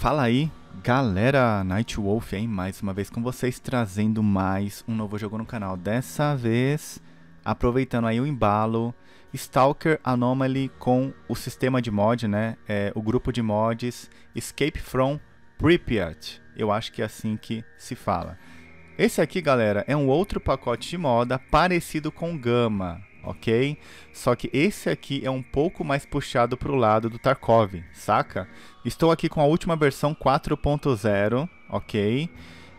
Fala aí, galera Nightwolf hein? mais uma vez com vocês, trazendo mais um novo jogo no canal. Dessa vez, aproveitando aí o embalo, Stalker Anomaly com o sistema de mod, né? É, o grupo de mods Escape from Pripyat. Eu acho que é assim que se fala. Esse aqui, galera, é um outro pacote de moda parecido com Gama, ok? Só que esse aqui é um pouco mais puxado para o lado do Tarkov, saca? Estou aqui com a última versão 4.0, ok?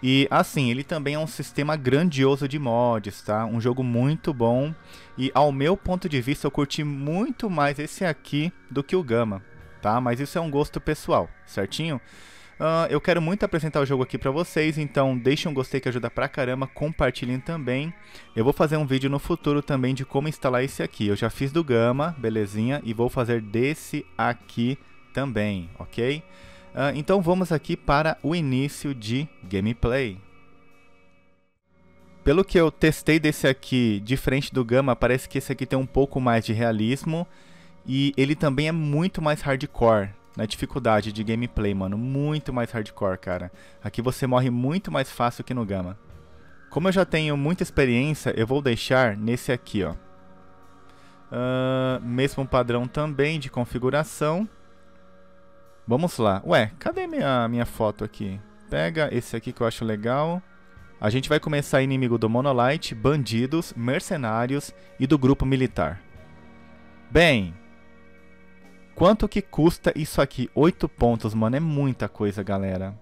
E assim, ele também é um sistema grandioso de mods, tá? Um jogo muito bom. E ao meu ponto de vista, eu curti muito mais esse aqui do que o Gama, tá? Mas isso é um gosto pessoal, certinho? Uh, eu quero muito apresentar o jogo aqui para vocês, então deixem um gostei que ajuda pra caramba, compartilhem também. Eu vou fazer um vídeo no futuro também de como instalar esse aqui. Eu já fiz do Gama, belezinha, e vou fazer desse aqui também, ok? Uh, então vamos aqui para o início de gameplay. Pelo que eu testei desse aqui, diferente do Gama, parece que esse aqui tem um pouco mais de realismo e ele também é muito mais hardcore na dificuldade de gameplay, mano. Muito mais hardcore, cara. Aqui você morre muito mais fácil que no Gama. Como eu já tenho muita experiência, eu vou deixar nesse aqui, ó. Uh, mesmo padrão também de configuração. Vamos lá. Ué, cadê minha, minha foto aqui? Pega esse aqui que eu acho legal. A gente vai começar inimigo do Monolite, bandidos, mercenários e do grupo militar. Bem, Quanto que custa isso aqui? 8 pontos, mano. É muita coisa, galera.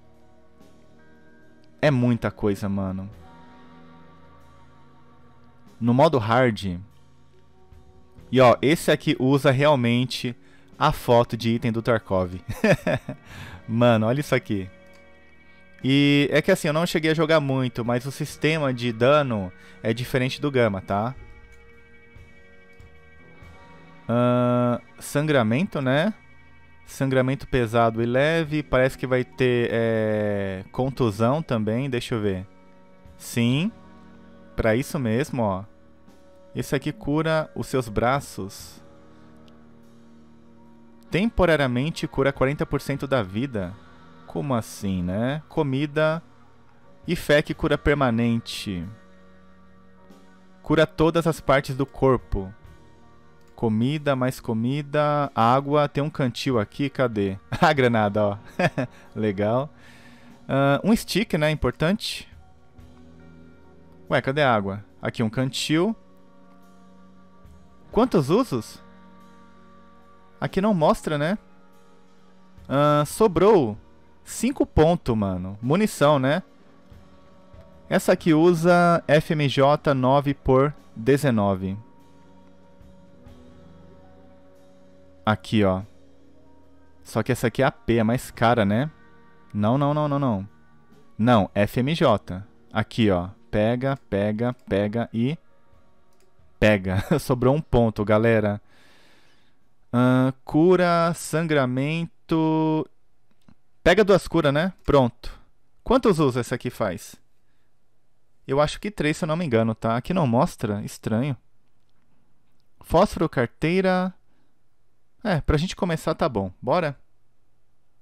É muita coisa, mano. No modo hard... E ó, esse aqui usa realmente a foto de item do Tarkov. mano, olha isso aqui. E é que assim, eu não cheguei a jogar muito, mas o sistema de dano é diferente do Gama, tá? Uh, sangramento, né? Sangramento pesado e leve. Parece que vai ter é, contusão também. Deixa eu ver. Sim. Para isso mesmo, ó. Esse aqui cura os seus braços. Temporariamente cura 40% da vida. Como assim, né? Comida e fé que cura permanente. Cura todas as partes do corpo. Comida, mais comida, água. Tem um cantil aqui, cadê? a granada, ó. Legal. Uh, um stick, né? Importante. Ué, cadê a água? Aqui um cantil. Quantos usos? Aqui não mostra, né? Uh, sobrou 5 pontos, mano. Munição, né? Essa aqui usa FMJ 9 por 19. Aqui, ó. Só que essa aqui é a P, é mais cara, né? Não, não, não, não, não. Não, FMJ. Aqui, ó. Pega, pega, pega e... Pega. Sobrou um ponto, galera. Uh, cura, sangramento... Pega duas curas, né? Pronto. Quantos usos essa aqui faz? Eu acho que três, se eu não me engano, tá? Aqui não mostra? Estranho. Fósforo, carteira... É, pra gente começar tá bom. Bora?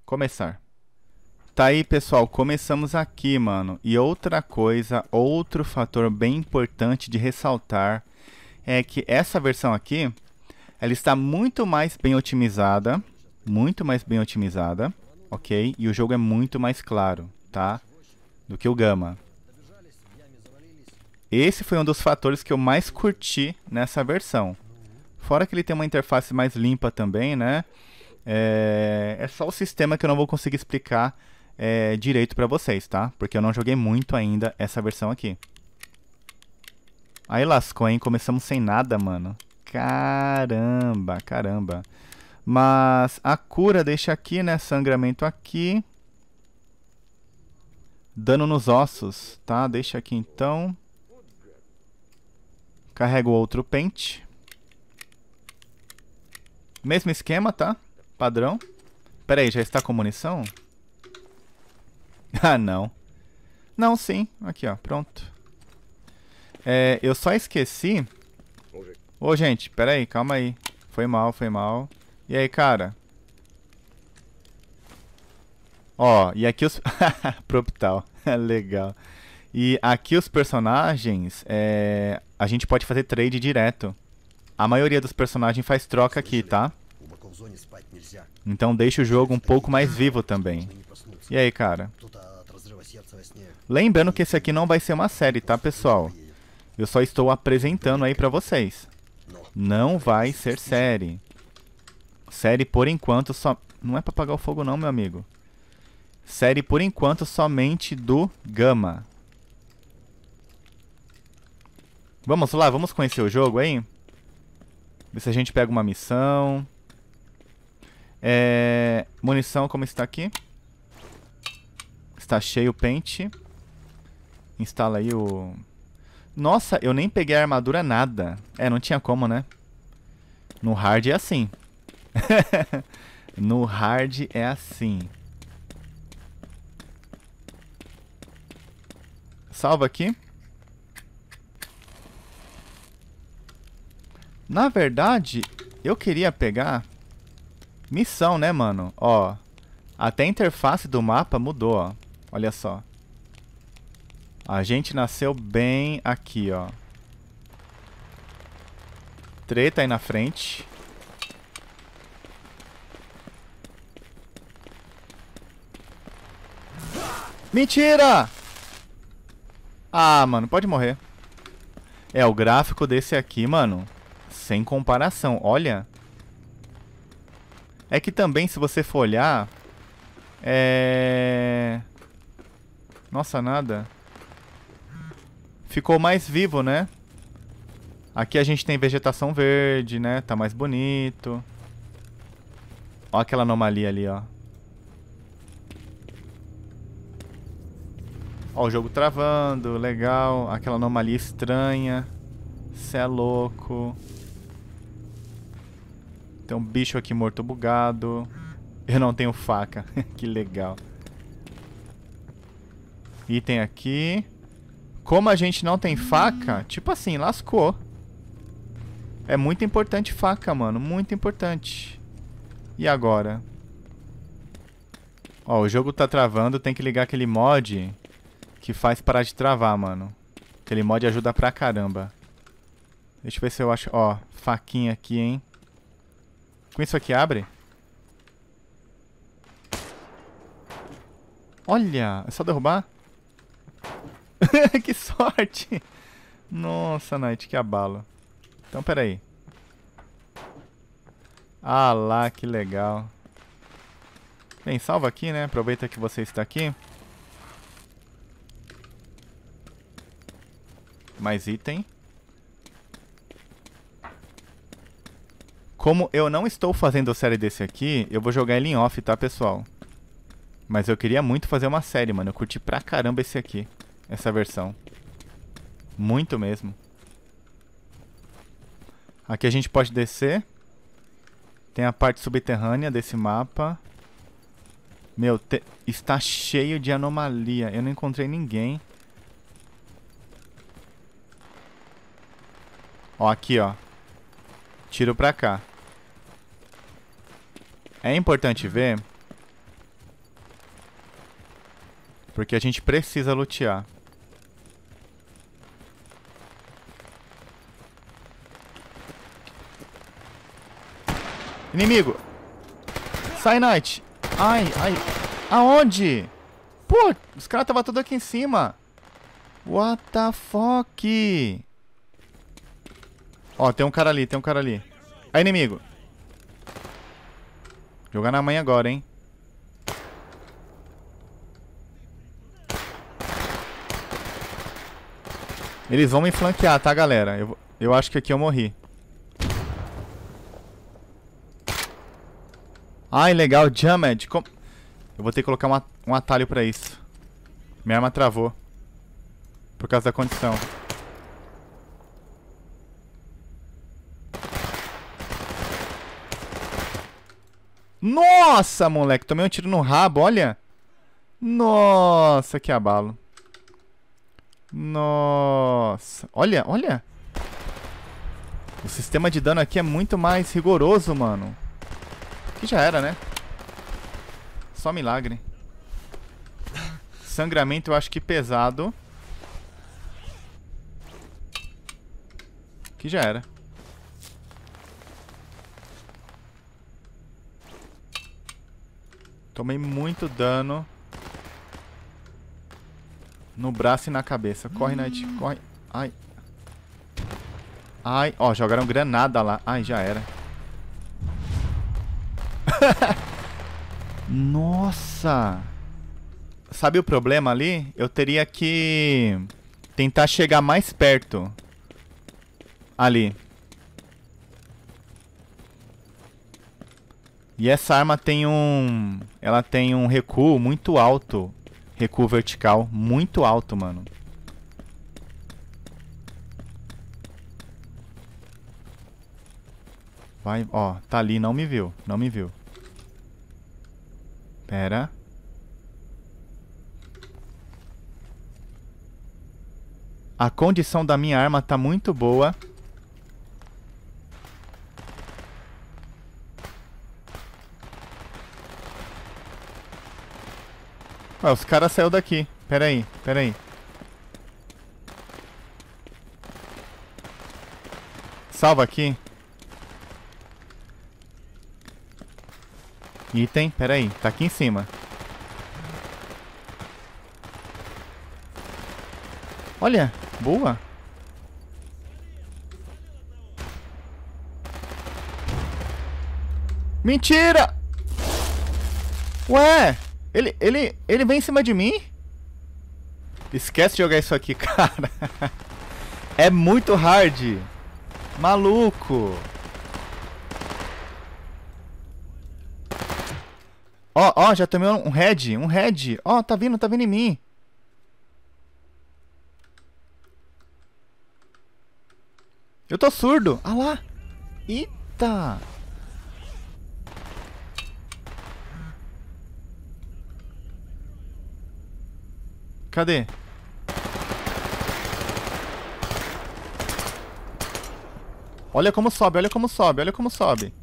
Começar. Tá aí, pessoal, começamos aqui, mano. E outra coisa, outro fator bem importante de ressaltar é que essa versão aqui, ela está muito mais bem otimizada, muito mais bem otimizada, ok? E o jogo é muito mais claro, tá? Do que o Gama. Esse foi um dos fatores que eu mais curti nessa versão. Fora que ele tem uma interface mais limpa também, né? É, é só o sistema que eu não vou conseguir explicar é, direito para vocês, tá? Porque eu não joguei muito ainda essa versão aqui. Aí lascou, hein? Começamos sem nada, mano. Caramba, caramba. Mas a cura deixa aqui, né? Sangramento aqui. Dano nos ossos, tá? Deixa aqui então. Carrega o outro pente. Mesmo esquema, tá? Padrão. Pera aí, já está com munição? Ah, não. Não, sim. Aqui, ó. Pronto. É, eu só esqueci... Ô, oh, gente, pera aí. Calma aí. Foi mal, foi mal. E aí, cara? Ó, e aqui os... Propital. Legal. E aqui os personagens, é... a gente pode fazer trade direto. A maioria dos personagens faz troca aqui, tá? Então deixa o jogo um pouco mais vivo também. E aí, cara? Lembrando que esse aqui não vai ser uma série, tá, pessoal? Eu só estou apresentando aí pra vocês. Não vai ser série. Série, por enquanto, só... Não é pra apagar o fogo não, meu amigo. Série, por enquanto, somente do Gama. Vamos lá, vamos conhecer o jogo aí? se a gente pega uma missão. É, munição, como está aqui? Está cheio o pente. Instala aí o... Nossa, eu nem peguei a armadura nada. É, não tinha como, né? No hard é assim. no hard é assim. Salva aqui. Na verdade, eu queria pegar missão, né, mano? Ó, até a interface do mapa mudou, ó. Olha só. A gente nasceu bem aqui, ó. Treta aí na frente. Mentira! Ah, mano, pode morrer. É, o gráfico desse aqui, mano sem comparação. Olha. É que também, se você for olhar... É... Nossa, nada. Ficou mais vivo, né? Aqui a gente tem vegetação verde, né? Tá mais bonito. Olha aquela anomalia ali, ó. Ó o jogo travando, legal. Aquela anomalia estranha. Cê é louco. Tem um bicho aqui morto bugado. Eu não tenho faca. que legal. Item aqui. Como a gente não tem faca, tipo assim, lascou. É muito importante faca, mano. Muito importante. E agora? Ó, o jogo tá travando. Tem que ligar aquele mod que faz parar de travar, mano. Aquele mod ajuda pra caramba. Deixa eu ver se eu acho... Ó, faquinha aqui, hein. Com isso aqui abre? Olha, é só derrubar? que sorte! Nossa, Knight, que abalo. Então, peraí. Ah lá, que legal. Bem, salva aqui, né? Aproveita que você está aqui. Mais item. Como eu não estou fazendo série desse aqui, eu vou jogar ele em off, tá, pessoal? Mas eu queria muito fazer uma série, mano. Eu curti pra caramba esse aqui. Essa versão. Muito mesmo. Aqui a gente pode descer. Tem a parte subterrânea desse mapa. Meu, te... está cheio de anomalia. Eu não encontrei ninguém. Ó, aqui, ó. Tiro pra cá. É importante ver. Porque a gente precisa lutear. Inimigo! Sai, Knight! Ai, ai. Aonde? Pô, os caras estavam todos aqui em cima. What the fuck? Ó, tem um cara ali, tem um cara ali. É inimigo. Jogar na mãe agora, hein? Eles vão me flanquear, tá, galera? Eu, eu acho que aqui eu morri. Ai, legal. Jammed. Com... Eu vou ter que colocar uma, um atalho pra isso. Minha arma travou. Por causa da condição. Nossa, moleque, tomei um tiro no rabo, olha. Nossa, que abalo. Nossa. Olha, olha. O sistema de dano aqui é muito mais rigoroso, mano. Que já era, né? Só milagre. Sangramento eu acho que pesado. Que já era. Tomei muito dano. No braço e na cabeça. Corre, Knight. Corre. Ai. Ai. Ó, jogaram granada lá. Ai, já era. Nossa. Sabe o problema ali? Eu teria que... Tentar chegar mais perto. Ali. E essa arma tem um... Ela tem um recuo muito alto. Recuo vertical muito alto, mano. Vai, ó, tá ali, não me viu, não me viu. Pera. A condição da minha arma tá muito boa. os caras saíram daqui. Pera aí, pera aí. Salva aqui. Item, pera aí. Tá aqui em cima. Olha, boa. Mentira! Ué! Ele, ele, ele vem em cima de mim? Esquece de jogar isso aqui, cara. É muito hard. Maluco. Ó, ó, já tomei um head, um head. Ó, tá vindo, tá vindo em mim. Eu tô surdo. Ah lá. Eita. Cadê? Olha como sobe, olha como sobe, olha como sobe.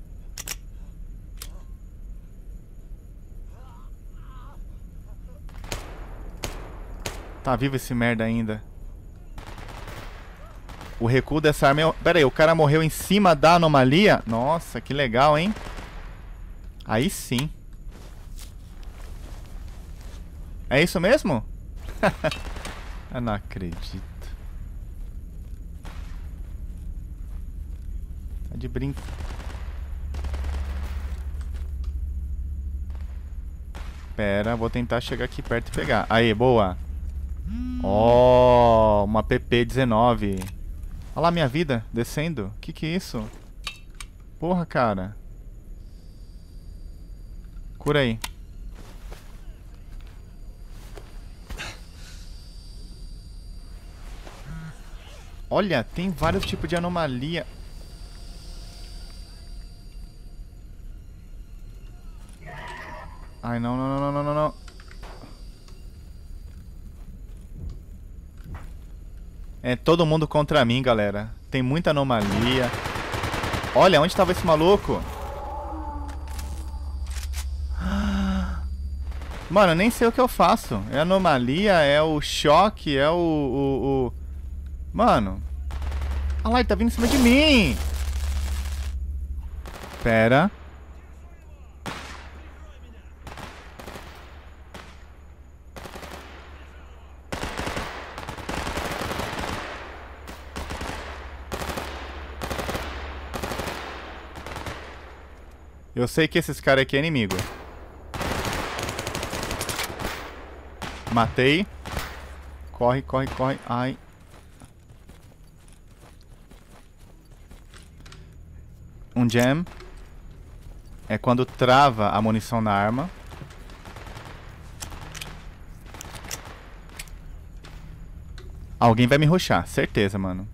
Tá vivo esse merda ainda. O recuo dessa arma é... Pera aí, o cara morreu em cima da anomalia? Nossa, que legal, hein? Aí sim. É isso mesmo? Eu não acredito. Tá de brinco. Pera, vou tentar chegar aqui perto e pegar. Aí, boa. Ó, oh, uma PP19. Olha lá minha vida descendo. Que que é isso? Porra, cara. Cura aí. Olha, tem vários tipos de anomalia. Ai, não, não, não, não, não, não. É todo mundo contra mim, galera. Tem muita anomalia. Olha, onde estava esse maluco? Mano, nem sei o que eu faço. É anomalia, é o choque, é o... o, o... Mano. Ah lá, ele tá vindo em cima de mim. Pera. Eu sei que esses caras aqui é inimigo. Matei. Corre, corre, corre. Ai. Um jam é quando trava a munição na arma. Alguém vai me ruxar, certeza, mano.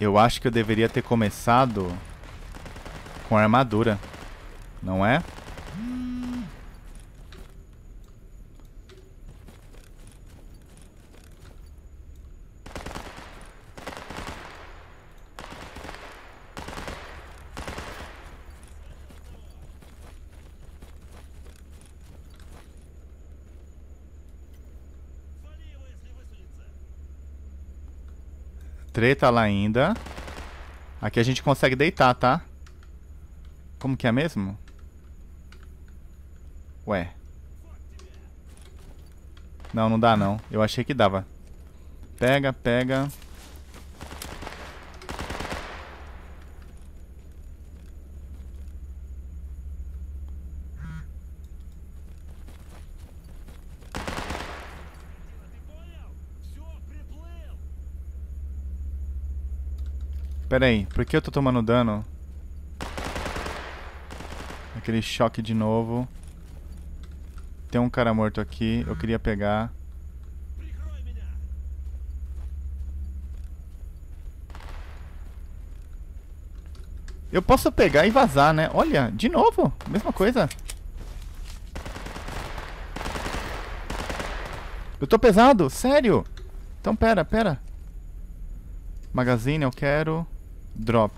Eu acho que eu deveria ter começado com armadura, não é? Hum. treta lá ainda. Aqui a gente consegue deitar, tá? Como que é mesmo? Ué. Não, não dá não. Eu achei que dava. Pega, pega. Pera aí, por que eu tô tomando dano? Aquele choque de novo. Tem um cara morto aqui, eu queria pegar. Eu posso pegar e vazar, né? Olha, de novo, mesma coisa. Eu tô pesado, sério. Então pera, pera. Magazine eu quero. Drop.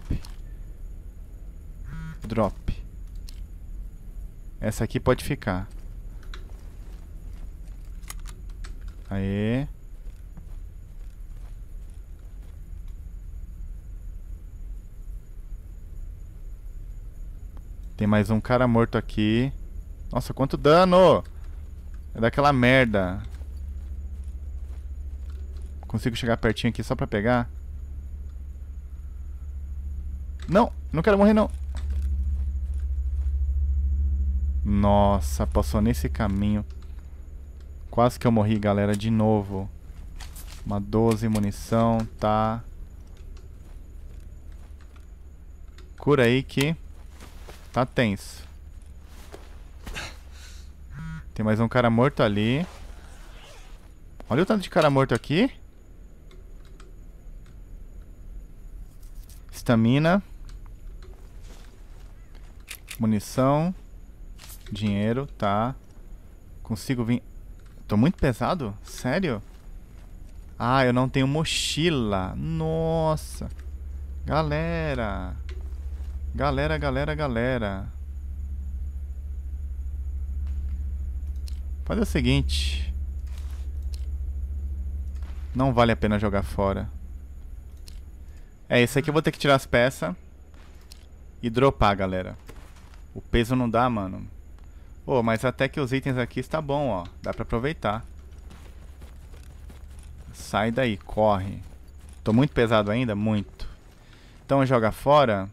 Drop. Essa aqui pode ficar. Aê. Tem mais um cara morto aqui. Nossa, quanto dano! É daquela merda. Consigo chegar pertinho aqui só pra pegar? Não, não quero morrer não. Nossa, passou nesse caminho. Quase que eu morri, galera, de novo. Uma 12 munição, tá. Cura aí que tá tenso. Tem mais um cara morto ali. Olha o tanto de cara morto aqui. Estamina. Munição. Dinheiro, tá. Consigo vir... Tô muito pesado? Sério? Ah, eu não tenho mochila. Nossa. Galera. Galera, galera, galera. Fazer o seguinte. Não vale a pena jogar fora. É, isso aqui eu vou ter que tirar as peças. E dropar, galera. O peso não dá, mano. Pô, oh, mas até que os itens aqui está bom, ó. Dá pra aproveitar. Sai daí, corre. Tô muito pesado ainda? Muito. Então joga fora.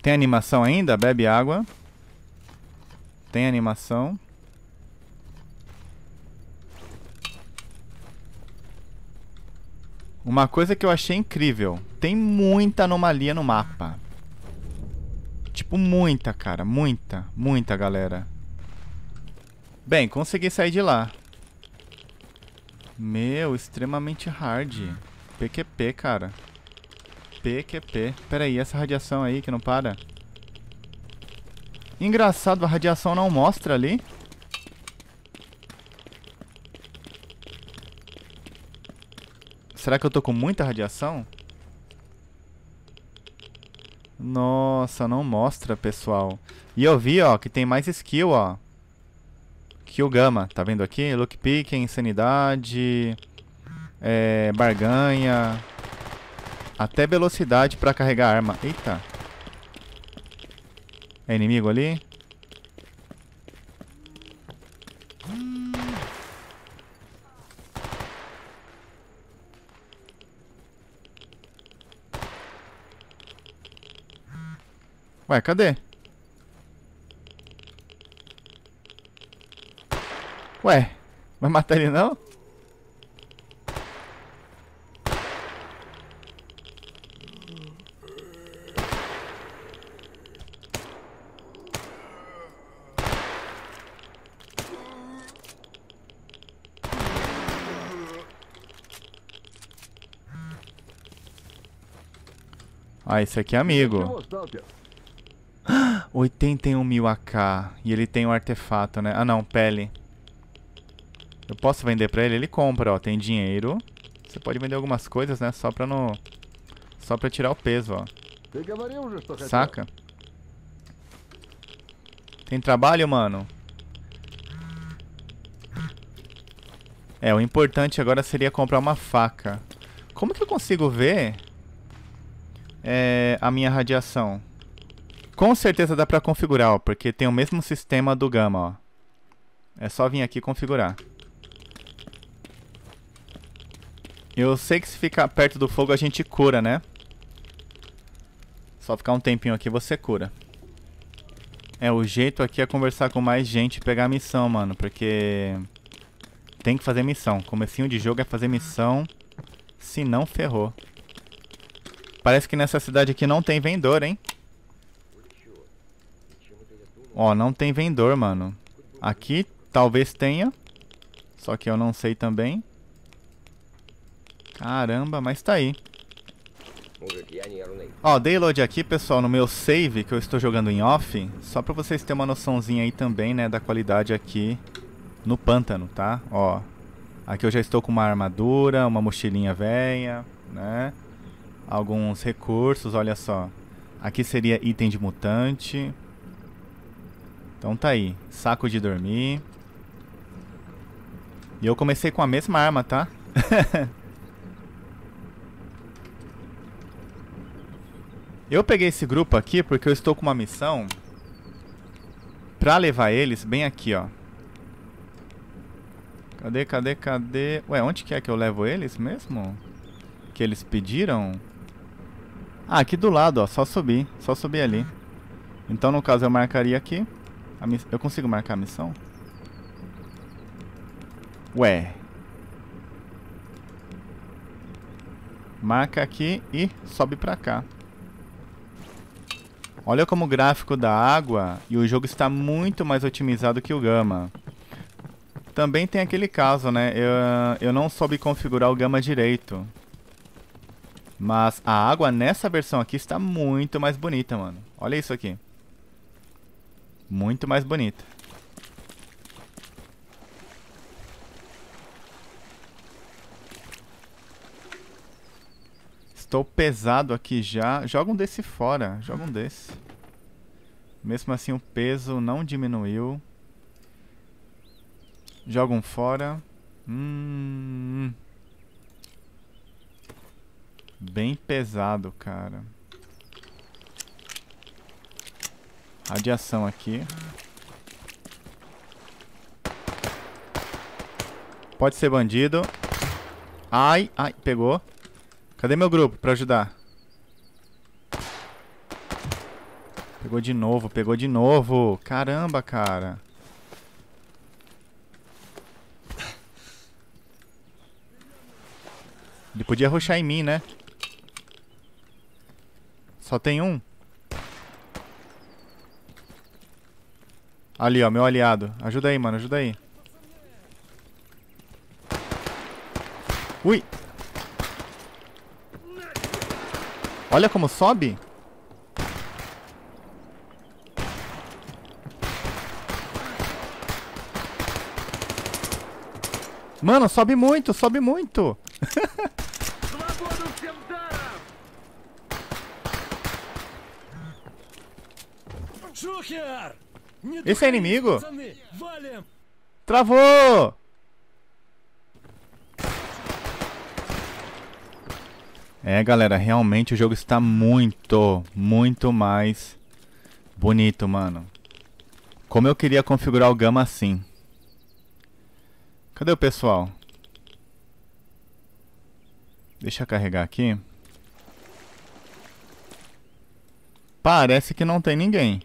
Tem animação ainda? Bebe água. Tem animação. Uma coisa que eu achei incrível. Tem muita anomalia no mapa tipo, muita, cara. Muita, muita galera. Bem, consegui sair de lá. Meu, extremamente hard. PQP, cara. PQP. Pera aí, essa radiação aí que não para? Engraçado, a radiação não mostra ali. Será que eu tô com muita radiação? Nossa, não mostra, pessoal. E eu vi, ó, que tem mais skill, ó. Que o Gama, tá vendo aqui? Look Pick, Insanidade, é, Barganha, até velocidade pra carregar arma. Eita. É inimigo ali? Ué, cadê? Ué, vai matar ele não? Ah, esse aqui é amigo. 81 mil AK. E ele tem o um artefato, né? Ah, não, pele. Eu posso vender pra ele? Ele compra, ó. Tem dinheiro. Você pode vender algumas coisas, né? Só pra não... Só pra tirar o peso, ó. Saca? Tem trabalho, mano? É, o importante agora seria comprar uma faca. Como que eu consigo ver... É, a minha radiação? Com certeza dá pra configurar, ó, porque tem o mesmo sistema do Gama, ó. É só vir aqui configurar. Eu sei que se ficar perto do fogo a gente cura, né? Só ficar um tempinho aqui você cura. É, o jeito aqui é conversar com mais gente e pegar missão, mano, porque... Tem que fazer missão. Comecinho de jogo é fazer missão, se não ferrou. Parece que nessa cidade aqui não tem vendedor, hein? Ó, não tem vendedor, mano. Aqui talvez tenha. Só que eu não sei também. Caramba, mas tá aí. Ó, dei load aqui, pessoal, no meu save que eu estou jogando em off. Só pra vocês terem uma noçãozinha aí também, né, da qualidade aqui no pântano, tá? Ó, aqui eu já estou com uma armadura, uma mochilinha velha, né? Alguns recursos, olha só. Aqui seria item de mutante. Então tá aí. Saco de dormir. E eu comecei com a mesma arma, tá? eu peguei esse grupo aqui porque eu estou com uma missão pra levar eles bem aqui, ó. Cadê, cadê, cadê? Ué, onde que é que eu levo eles mesmo? Que eles pediram? Ah, aqui do lado, ó. Só subir. Só subir ali. Então, no caso, eu marcaria aqui miss... Eu consigo marcar a missão? Ué. Marca aqui e sobe pra cá. Olha como o gráfico da água e o jogo está muito mais otimizado que o Gama. Também tem aquele caso, né? Eu, eu não soube configurar o Gama direito. Mas a água nessa versão aqui está muito mais bonita, mano. Olha isso aqui. Muito mais bonita. Estou pesado aqui já. Joga um desse fora. Joga um desse. Mesmo assim o peso não diminuiu. Joga um fora. Hum. Bem pesado, cara. Radiação aqui. Pode ser bandido. Ai, ai, pegou. Cadê meu grupo pra ajudar? Pegou de novo, pegou de novo. Caramba, cara. Ele podia roxar em mim, né? Só tem um? Ali, ó, meu aliado. Ajuda aí, mano, ajuda aí. Ui! Olha como sobe. Mano, sobe muito, sobe muito. Шухер! Esse é inimigo? Travou! É, galera, realmente o jogo está muito, muito mais bonito, mano. Como eu queria configurar o Gama assim. Cadê o pessoal? Deixa eu carregar aqui. Parece que não tem ninguém.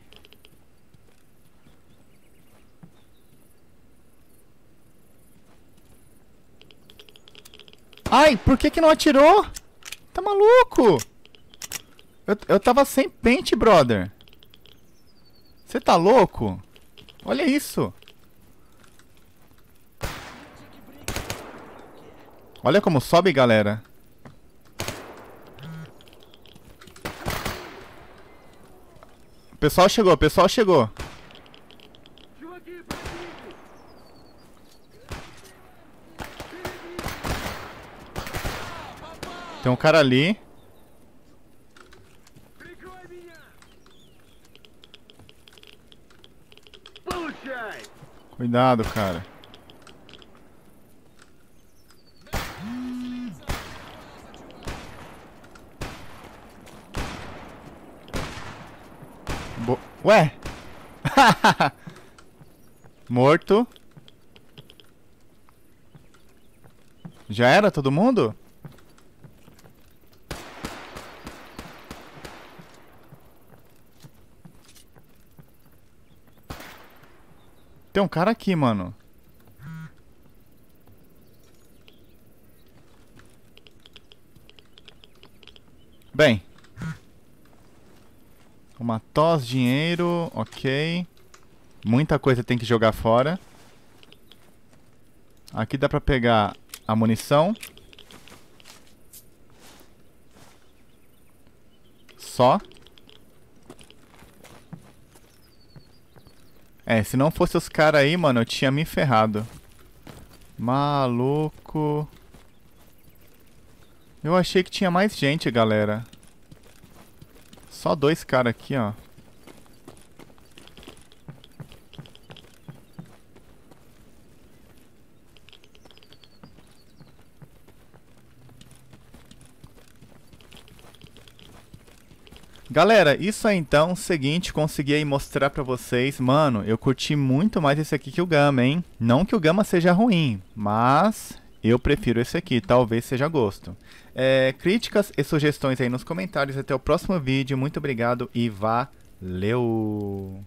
Ai, por que que não atirou? Tá maluco? Eu, eu tava sem pente, brother. Você tá louco? Olha isso. Olha como sobe, galera. O pessoal chegou, o pessoal chegou. Tem um cara ali. Cuidado, cara. Bo Ué? Morto. Já era todo mundo? Tem um cara aqui, mano. Bem. Uma tos, dinheiro, ok. Muita coisa tem que jogar fora. Aqui dá pra pegar a munição. Só. É, se não fosse os caras aí, mano, eu tinha me ferrado. Maluco. Eu achei que tinha mais gente, galera. Só dois caras aqui, ó. Galera, isso aí é então, seguinte, consegui aí mostrar pra vocês. Mano, eu curti muito mais esse aqui que o Gama, hein? Não que o Gama seja ruim, mas eu prefiro esse aqui, talvez seja gosto. É, críticas e sugestões aí nos comentários. Até o próximo vídeo. Muito obrigado e valeu!